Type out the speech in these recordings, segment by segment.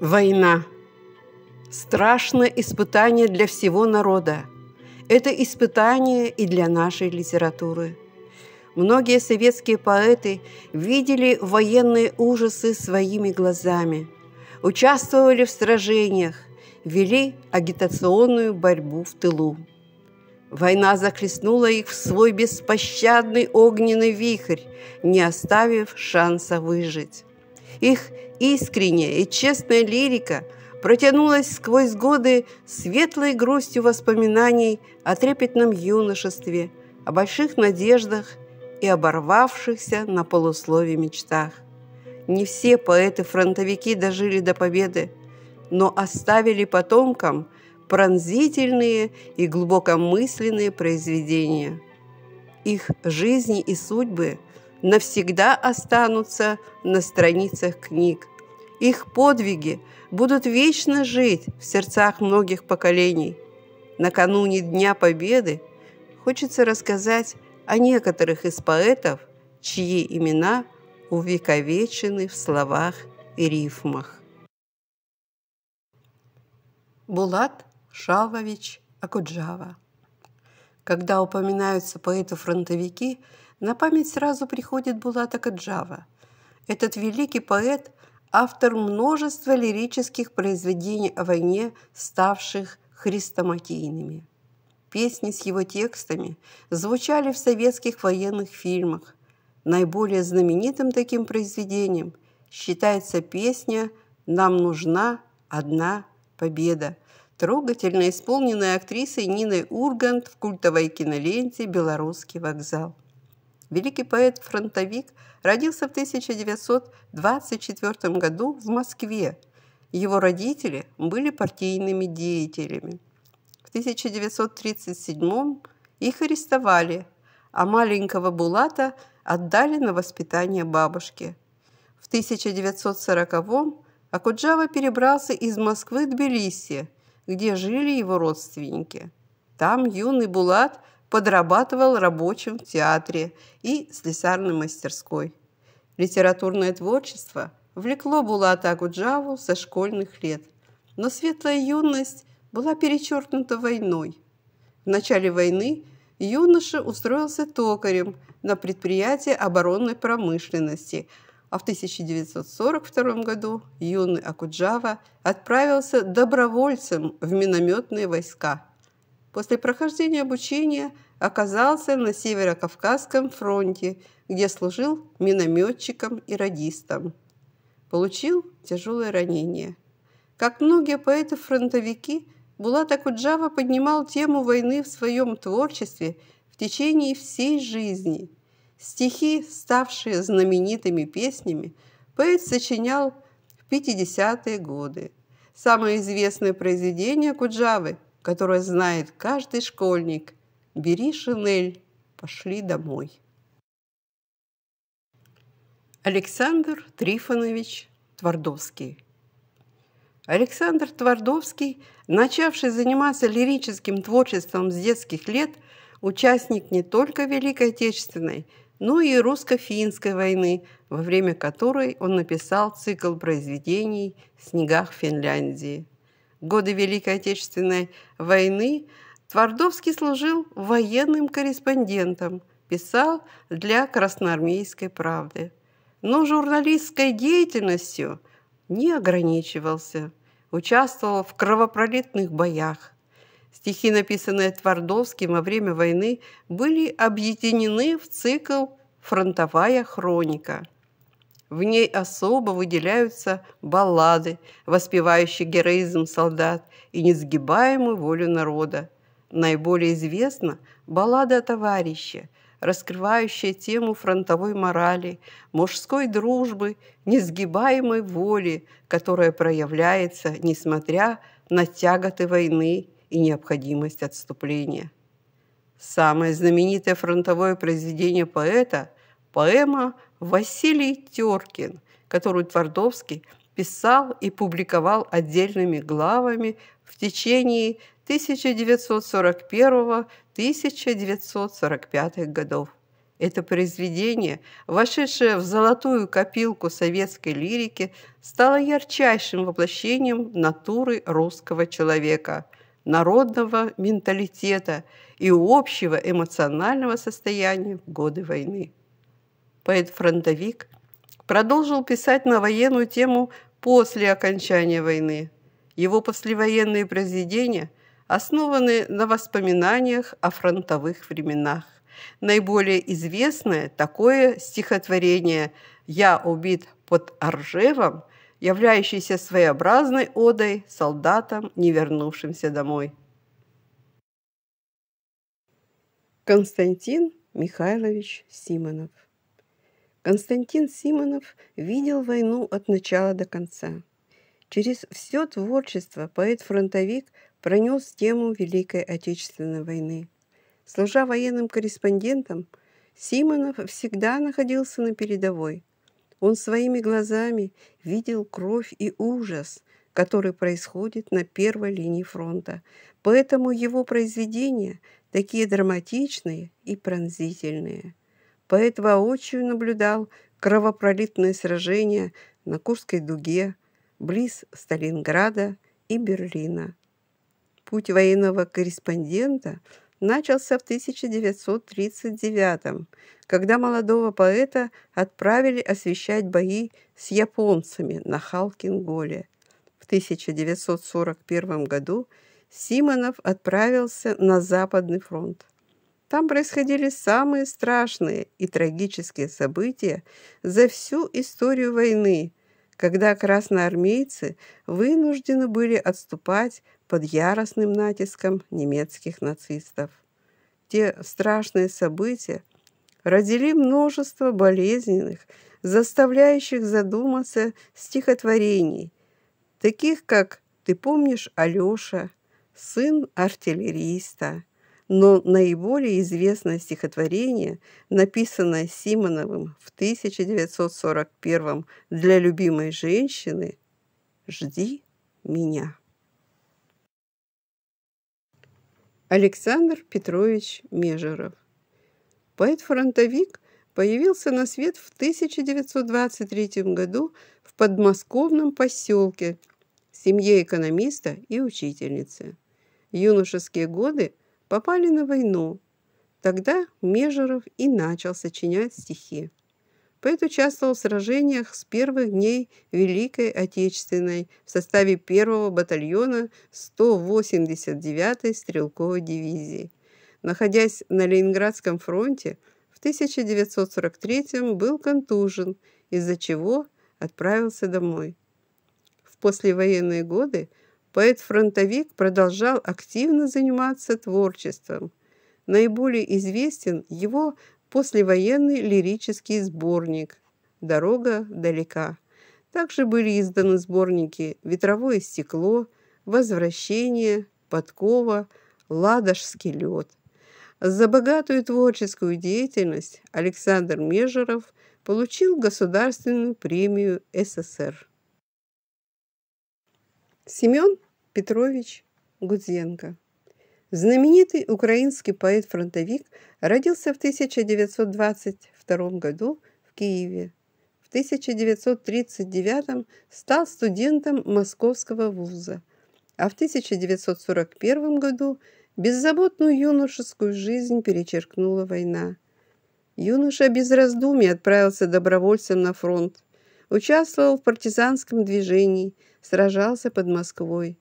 Война. Страшное испытание для всего народа. Это испытание и для нашей литературы. Многие советские поэты видели военные ужасы своими глазами, участвовали в сражениях, вели агитационную борьбу в тылу. Война захлестнула их в свой беспощадный огненный вихрь, не оставив шанса выжить. Их искренняя и честная лирика протянулась сквозь годы светлой грустью воспоминаний о трепетном юношестве, о больших надеждах и оборвавшихся на полуслове мечтах. Не все поэты-фронтовики дожили до победы, но оставили потомкам – пронзительные и глубокомысленные произведения. Их жизни и судьбы навсегда останутся на страницах книг. Их подвиги будут вечно жить в сердцах многих поколений. Накануне Дня Победы хочется рассказать о некоторых из поэтов, чьи имена увековечены в словах и рифмах. Булат Шавович, Акуджава. Когда упоминаются поэты-фронтовики, на память сразу приходит Булат Акаджава. Этот великий поэт – автор множества лирических произведений о войне, ставших хрестоматийными. Песни с его текстами звучали в советских военных фильмах. Наиболее знаменитым таким произведением считается песня «Нам нужна одна победа», трогательно исполненная актрисой Ниной Ургант в культовой киноленте «Белорусский вокзал». Великий поэт-фронтовик родился в 1924 году в Москве. Его родители были партийными деятелями. В 1937 их арестовали, а маленького Булата отдали на воспитание бабушке. В 1940 Акуджава перебрался из Москвы в Тбилиси – где жили его родственники. Там юный Булат подрабатывал рабочим в театре и слесарной мастерской. Литературное творчество влекло Булата Акуджаву со школьных лет, но светлая юность была перечеркнута войной. В начале войны юноша устроился токарем на предприятии оборонной промышленности – а в 1942 году юный Акуджава отправился добровольцем в минометные войска. После прохождения обучения оказался на Северо-Кавказском фронте, где служил минометчиком и радистом. Получил тяжелое ранение. Как многие поэты-фронтовики, Булат Акуджава поднимал тему войны в своем творчестве в течение всей жизни – Стихи, ставшие знаменитыми песнями, поэт сочинял в 50-е годы. Самое известное произведение Куджавы, которое знает каждый школьник – «Бери шинель, пошли домой». Александр Трифонович Твардовский Александр Твардовский, начавший заниматься лирическим творчеством с детских лет, участник не только Великой Отечественной – но ну и русско-финской войны, во время которой он написал цикл произведений «В снегах Финляндии». В годы Великой Отечественной войны Твардовский служил военным корреспондентом, писал для «Красноармейской правды». Но журналистской деятельностью не ограничивался, участвовал в кровопролитных боях – Стихи, написанные Твардовским во время войны, были объединены в цикл «Фронтовая хроника». В ней особо выделяются баллады, воспевающие героизм солдат и несгибаемую волю народа. Наиболее известна баллада о товарище, раскрывающая тему фронтовой морали, мужской дружбы, несгибаемой воли, которая проявляется, несмотря на тяготы войны и необходимость отступления. Самое знаменитое фронтовое произведение поэта – поэма «Василий Теркин», которую Твардовский писал и публиковал отдельными главами в течение 1941-1945 годов. Это произведение, вошедшее в золотую копилку советской лирики, стало ярчайшим воплощением натуры русского человека – народного менталитета и общего эмоционального состояния в годы войны. Поэт-фронтовик продолжил писать на военную тему после окончания войны. Его послевоенные произведения основаны на воспоминаниях о фронтовых временах. Наиболее известное такое стихотворение «Я убит под Оржевом» – являющийся своеобразной одой солдатам, не вернувшимся домой. Константин Михайлович Симонов Константин Симонов видел войну от начала до конца. Через все творчество поэт-фронтовик пронес тему Великой Отечественной войны. Служа военным корреспондентом, Симонов всегда находился на передовой – он своими глазами видел кровь и ужас, который происходит на первой линии фронта. Поэтому его произведения такие драматичные и пронзительные. Поэт воочию наблюдал кровопролитные сражения на Курской дуге, близ Сталинграда и Берлина. Путь военного корреспондента – начался в 1939 когда молодого поэта отправили освещать бои с японцами на Халкинголе. В 1941 году Симонов отправился на Западный фронт. Там происходили самые страшные и трагические события за всю историю войны, когда красноармейцы вынуждены были отступать под яростным натиском немецких нацистов. Те страшные события родили множество болезненных, заставляющих задуматься стихотворений, таких как «Ты помнишь Алёша», «Сын артиллериста», но наиболее известное стихотворение, написанное Симоновым в 1941 для любимой женщины «Жди меня». Александр Петрович Межеров. Поэт-фронтовик появился на свет в 1923 году в подмосковном поселке семье экономиста и учительницы. Юношеские годы попали на войну. Тогда Межеров и начал сочинять стихи. Поэт участвовал в сражениях с первых дней Великой Отечественной в составе первого батальона 189-й стрелковой дивизии. Находясь на Ленинградском фронте, в 1943 м был контужен, из-за чего отправился домой. В послевоенные годы поэт-фронтовик продолжал активно заниматься творчеством. Наиболее известен его послевоенный лирический сборник «Дорога далека». Также были изданы сборники «Ветровое стекло», «Возвращение», «Подкова», «Ладожский лед». За богатую творческую деятельность Александр Межеров получил Государственную премию СССР. Семен Петрович Гудзенко Знаменитый украинский поэт-фронтовик родился в 1922 году в Киеве. В 1939 стал студентом Московского вуза, а в 1941 году беззаботную юношескую жизнь перечеркнула война. Юноша без раздумий отправился добровольцем на фронт, участвовал в партизанском движении, сражался под Москвой.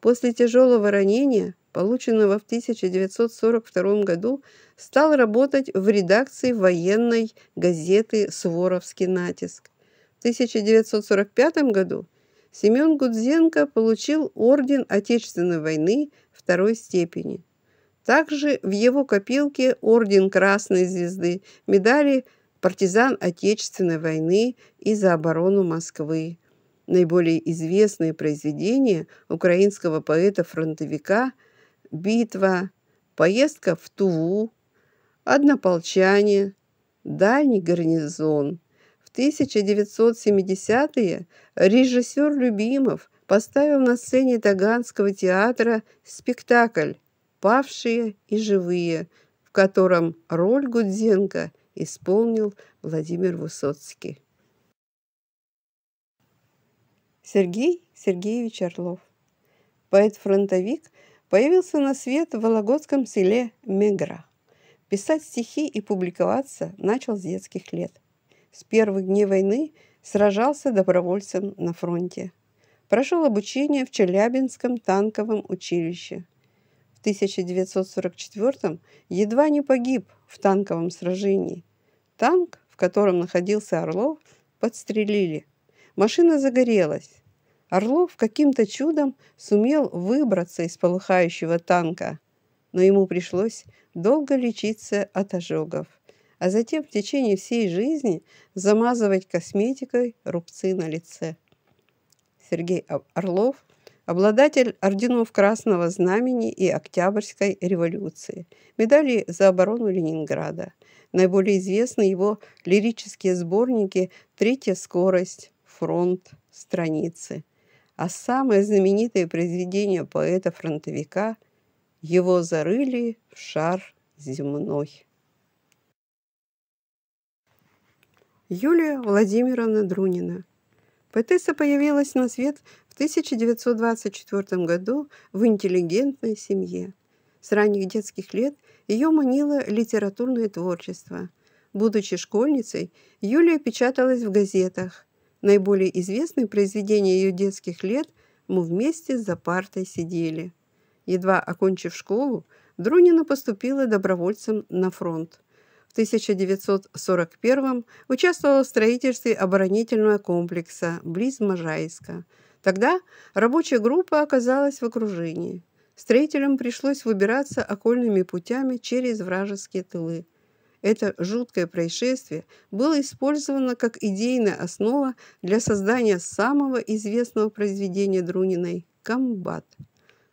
После тяжелого ранения – полученного в 1942 году, стал работать в редакции военной газеты «Своровский натиск». В 1945 году Семен Гудзенко получил орден Отечественной войны второй степени. Также в его копилке орден Красной Звезды, медали партизан Отечественной войны и за оборону Москвы. Наиболее известные произведения украинского поэта-фронтовика – битва, поездка в Туву, однополчане, дальний гарнизон. В 1970-е режиссер Любимов поставил на сцене Таганского театра спектакль «Павшие и живые», в котором роль Гудзенко исполнил Владимир Высоцкий. Сергей Сергеевич Орлов. Поэт-фронтовик – появился на свет в Вологодском селе Мегра. Писать стихи и публиковаться начал с детских лет. С первых дней войны сражался добровольцем на фронте. Прошел обучение в Челябинском танковом училище. В 1944 едва не погиб в танковом сражении. Танк, в котором находился Орлов, подстрелили. Машина загорелась. Орлов каким-то чудом сумел выбраться из полыхающего танка, но ему пришлось долго лечиться от ожогов, а затем в течение всей жизни замазывать косметикой рубцы на лице. Сергей Орлов – обладатель орденов Красного Знамени и Октябрьской революции, медали за оборону Ленинграда. Наиболее известны его лирические сборники «Третья скорость», «Фронт», «Страницы» а самое знаменитое произведение поэта-фронтовика «Его зарыли в шар земной». Юлия Владимировна Друнина. Поэтесса появилась на свет в 1924 году в интеллигентной семье. С ранних детских лет ее манило литературное творчество. Будучи школьницей, Юлия печаталась в газетах – Наиболее известные произведения ее детских лет мы вместе за партой сидели. Едва окончив школу, Друнина поступила добровольцем на фронт. В 1941 участвовала в строительстве оборонительного комплекса близ Можайска. Тогда рабочая группа оказалась в окружении. Строителям пришлось выбираться окольными путями через вражеские тылы. Это жуткое происшествие было использовано как идейная основа для создания самого известного произведения Друниной «Комбат».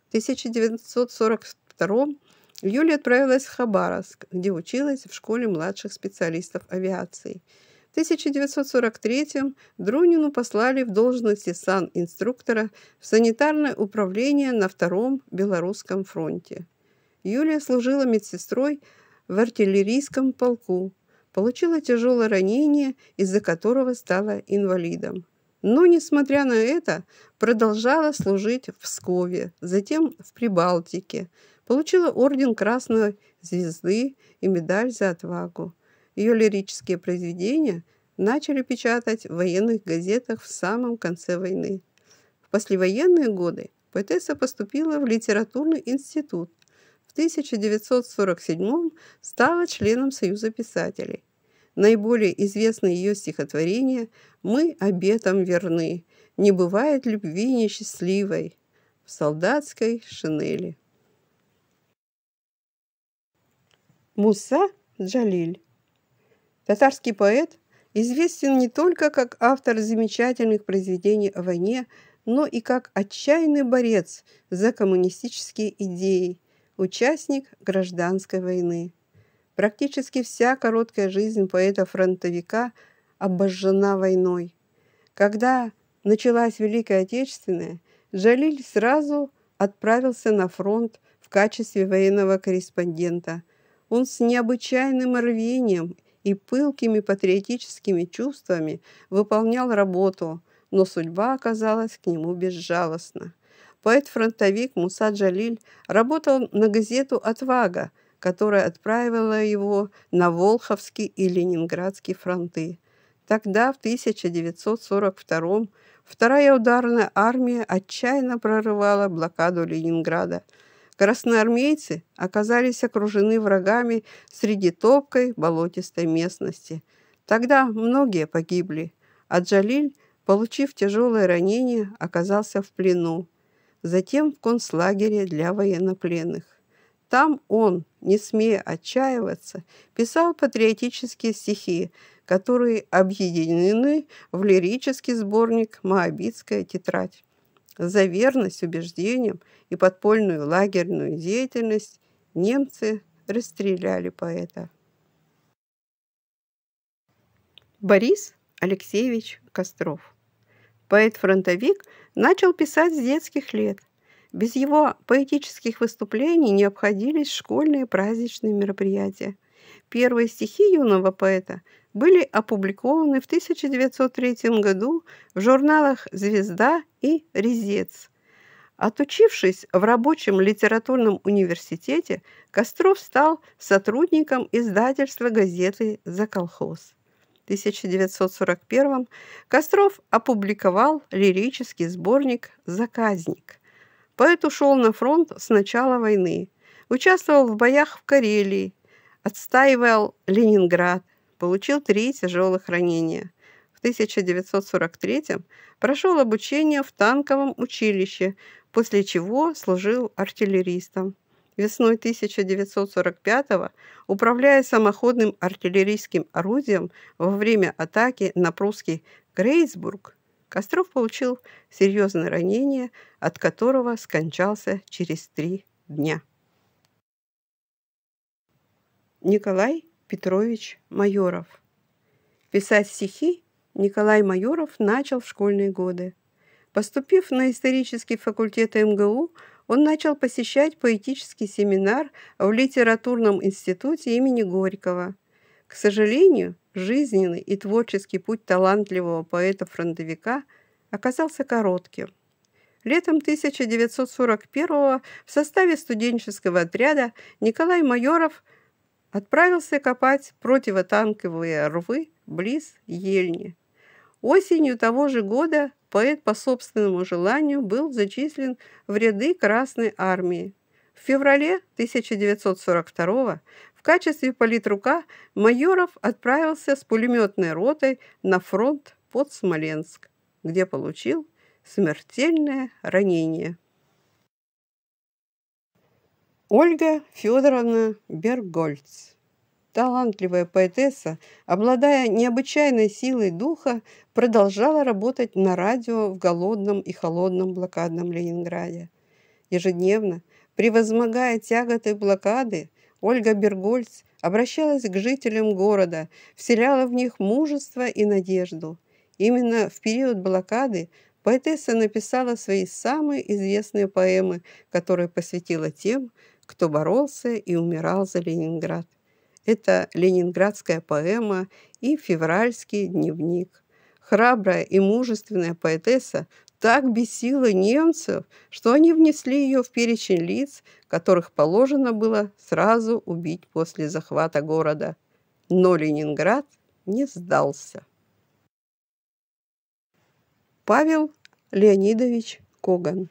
В 1942 Юлия отправилась в Хабаровск, где училась в школе младших специалистов авиации. В 1943 Друнину послали в должности сан-инструктора в санитарное управление на Втором Белорусском фронте. Юлия служила медсестрой в артиллерийском полку, получила тяжелое ранение, из-за которого стала инвалидом. Но, несмотря на это, продолжала служить в Пскове, затем в Прибалтике, получила орден Красной Звезды и медаль за отвагу. Ее лирические произведения начали печатать в военных газетах в самом конце войны. В послевоенные годы поэтесса поступила в литературный институт, в 1947 стала членом Союза писателей. Наиболее известные ее стихотворения «Мы обетом верны», «Не бывает любви несчастливой», «В солдатской шинели». Муса Джалиль Татарский поэт известен не только как автор замечательных произведений о войне, но и как отчаянный борец за коммунистические идеи участник гражданской войны. Практически вся короткая жизнь поэта-фронтовика обожжена войной. Когда началась Великая Отечественная, Джалиль сразу отправился на фронт в качестве военного корреспондента. Он с необычайным рвением и пылкими патриотическими чувствами выполнял работу, но судьба оказалась к нему безжалостна. Поэт-фронтовик Муса Джалиль работал на газету «Отвага», которая отправила его на Волховский и Ленинградский фронты. Тогда, в 1942 году вторая ударная армия отчаянно прорывала блокаду Ленинграда. Красноармейцы оказались окружены врагами среди топкой болотистой местности. Тогда многие погибли, а Джалиль, получив тяжелое ранение, оказался в плену затем в концлагере для военнопленных. Там он, не смея отчаиваться, писал патриотические стихи, которые объединены в лирический сборник «Моабитская тетрадь». За верность убеждениям и подпольную лагерную деятельность немцы расстреляли поэта. Борис Алексеевич Костров Поэт-фронтовик начал писать с детских лет. Без его поэтических выступлений не обходились школьные праздничные мероприятия. Первые стихи юного поэта были опубликованы в 1903 году в журналах «Звезда» и «Резец». Отучившись в рабочем литературном университете, Костров стал сотрудником издательства газеты «За колхоз». 1941 Костров опубликовал лирический сборник «Заказник». Поэт ушел на фронт с начала войны, участвовал в боях в Карелии, отстаивал Ленинград, получил три тяжелых ранения. В 1943 прошел обучение в танковом училище, после чего служил артиллеристом весной 1945-го, управляя самоходным артиллерийским орудием во время атаки на прусский Грейсбург, Костров получил серьезное ранение, от которого скончался через три дня. Николай Петрович Майоров Писать стихи Николай Майоров начал в школьные годы. Поступив на исторический факультет МГУ, он начал посещать поэтический семинар в Литературном институте имени Горького. К сожалению, жизненный и творческий путь талантливого поэта-фронтовика оказался коротким. Летом 1941 в составе студенческого отряда Николай Майоров отправился копать противотанковые рвы близ Ельни. Осенью того же года поэт по собственному желанию был зачислен в ряды Красной армии. В феврале 1942 в качестве политрука Майоров отправился с пулеметной ротой на фронт под Смоленск, где получил смертельное ранение. Ольга Федоровна Бергольц талантливая поэтесса, обладая необычайной силой духа, продолжала работать на радио в голодном и холодном блокадном Ленинграде. Ежедневно, превозмогая тяготы блокады, Ольга Бергольц обращалась к жителям города, вселяла в них мужество и надежду. Именно в период блокады поэтесса написала свои самые известные поэмы, которые посвятила тем, кто боролся и умирал за Ленинград. Это ленинградская поэма и февральский дневник. Храбрая и мужественная поэтесса так бесила немцев, что они внесли ее в перечень лиц, которых положено было сразу убить после захвата города. Но Ленинград не сдался. Павел Леонидович Коган.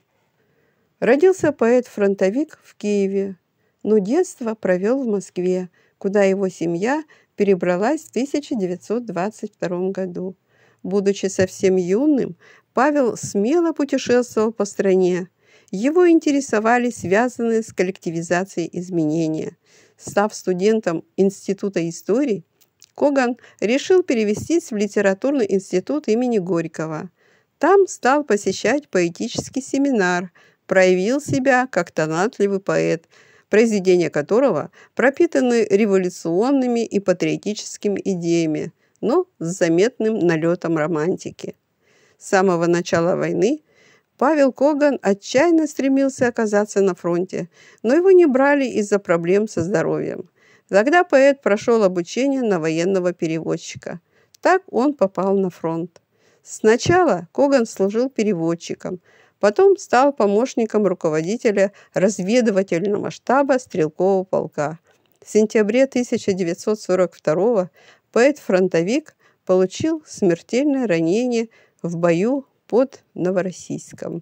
Родился поэт-фронтовик в Киеве, но детство провел в Москве, куда его семья перебралась в 1922 году. Будучи совсем юным, Павел смело путешествовал по стране. Его интересовали связанные с коллективизацией изменения. Став студентом Института истории, Коган решил перевестись в литературный институт имени Горького. Там стал посещать поэтический семинар, проявил себя как талантливый поэт – произведения которого пропитаны революционными и патриотическими идеями, но с заметным налетом романтики. С самого начала войны Павел Коган отчаянно стремился оказаться на фронте, но его не брали из-за проблем со здоровьем. Тогда поэт прошел обучение на военного переводчика. Так он попал на фронт. Сначала Коган служил переводчиком – Потом стал помощником руководителя разведывательного штаба стрелкового полка. В сентябре 1942 поэт-фронтовик получил смертельное ранение в бою под Новороссийском.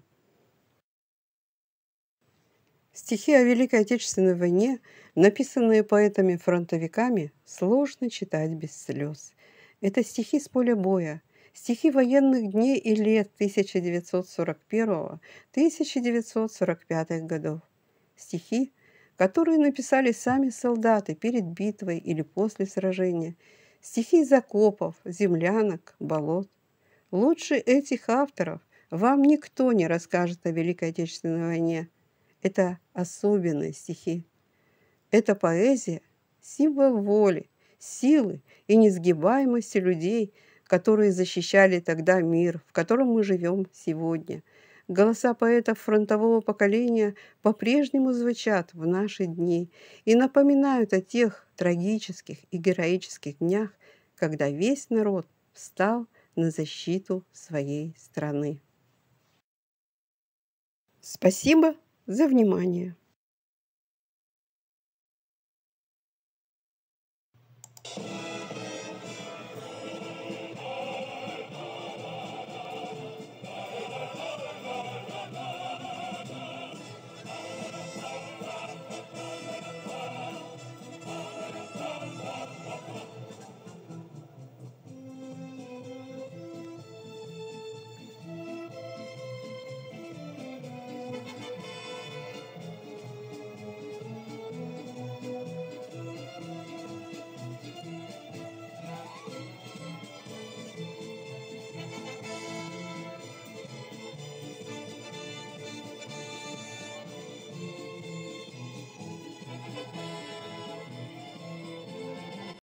Стихи о Великой Отечественной войне, написанные поэтами-фронтовиками, сложно читать без слез. Это стихи с поля боя, Стихи военных дней и лет 1941-1945 годов. Стихи, которые написали сами солдаты перед битвой или после сражения. Стихи из окопов, землянок, болот. Лучше этих авторов вам никто не расскажет о Великой Отечественной войне. Это особенные стихи. Это поэзия – символ воли, силы и несгибаемости людей – которые защищали тогда мир, в котором мы живем сегодня. Голоса поэтов фронтового поколения по-прежнему звучат в наши дни и напоминают о тех трагических и героических днях, когда весь народ встал на защиту своей страны. Спасибо за внимание.